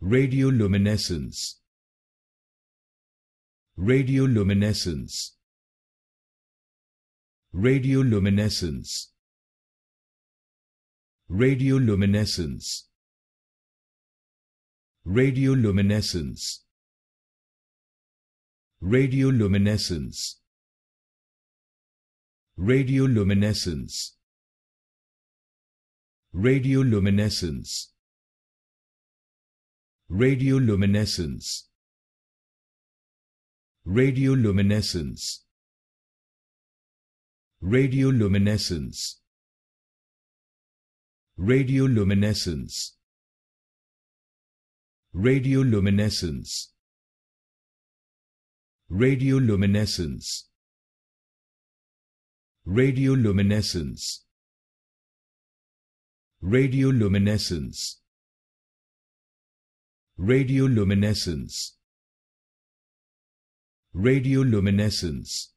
Radioluminescence Radioluminescence Radioluminescence Radioluminescence Radioluminescence Radioluminescence Radioluminescence Radioluminescence Radioluminescence Radioluminescence Radioluminescence Radioluminescence Radioluminescence Radioluminescence Radioluminescence Radioluminescence Radioluminescence Radioluminescence